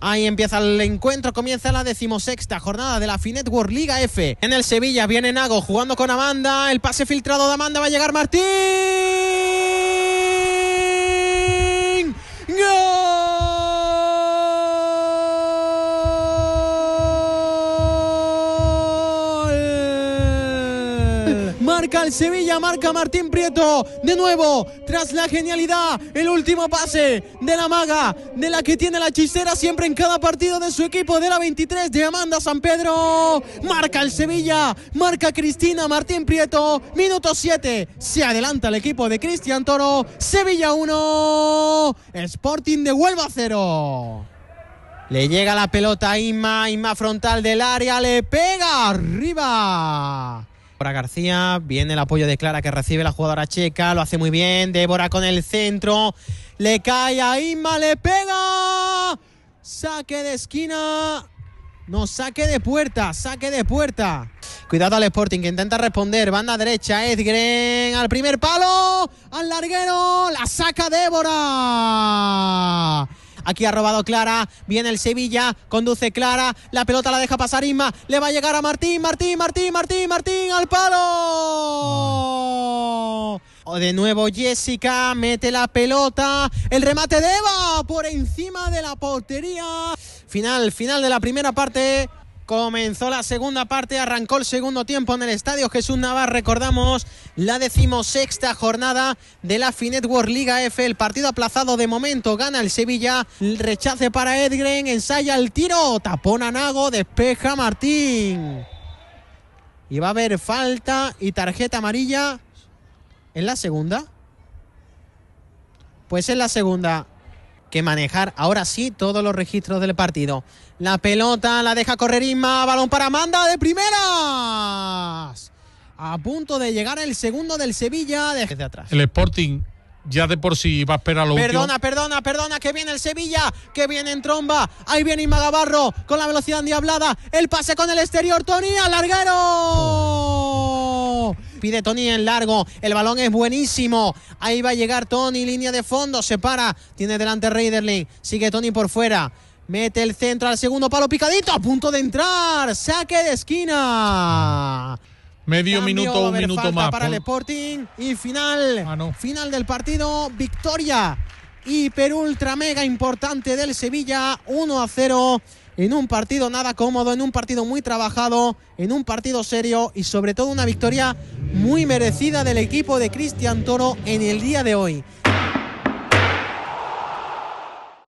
Ahí empieza el encuentro, comienza la decimosexta jornada de la Finet World Liga F. En el Sevilla viene Nago jugando con Amanda, el pase filtrado de Amanda va a llegar Martín. Marca el Sevilla, marca Martín Prieto. De nuevo, tras la genialidad, el último pase de la maga, de la que tiene la hechicera siempre en cada partido de su equipo, de la 23 de Amanda San Pedro. Marca el Sevilla, marca Cristina Martín Prieto. Minuto 7, se adelanta el equipo de Cristian Toro. Sevilla 1, Sporting de Huelva 0. Le llega la pelota a Inma, Inma frontal del área, le pega arriba. García. Viene el apoyo de Clara que recibe la jugadora checa. Lo hace muy bien. Débora con el centro. Le cae a Inma. Le pega. Saque de esquina. No, saque de puerta, saque de puerta. Cuidado al Sporting que intenta responder. Banda derecha, Edgren al primer palo, al larguero, la saca Débora. Aquí ha robado Clara. Viene el Sevilla. Conduce Clara. La pelota la deja pasar Isma. Le va a llegar a Martín. Martín, Martín, Martín, Martín. Al palo. de nuevo Jessica mete la pelota. El remate de Eva por encima de la portería. Final, final de la primera parte. Comenzó la segunda parte, arrancó el segundo tiempo en el estadio Jesús Navarre. Recordamos la decimosexta jornada de la Finet World Liga F. El partido aplazado de momento gana el Sevilla. rechace para Edgren, ensaya el tiro, tapón a Nago, despeja Martín. Y va a haber falta y tarjeta amarilla en la segunda. Pues en la segunda que manejar ahora sí todos los registros del partido. La pelota la deja correr Isma, balón para Amanda de primeras. A punto de llegar el segundo del Sevilla desde atrás. El Sporting ya de por sí va a esperar lo Perdona, último. perdona, perdona, que viene el Sevilla, que viene en tromba. Ahí viene Gavarro con la velocidad diablada El pase con el exterior, Tony, al larguero pide Tony en largo. El balón es buenísimo. Ahí va a llegar Tony, línea de fondo, se para. Tiene delante Raiderling. Sigue Tony por fuera. Mete el centro al segundo palo picadito, a punto de entrar. Saque de esquina. Medio minuto, un minuto más. Para el Sporting y final. Ah, final del partido, victoria hiper ultra mega importante del Sevilla, 1 a 0 en un partido nada cómodo, en un partido muy trabajado, en un partido serio y sobre todo una victoria muy merecida del equipo de Cristian Toro en el día de hoy.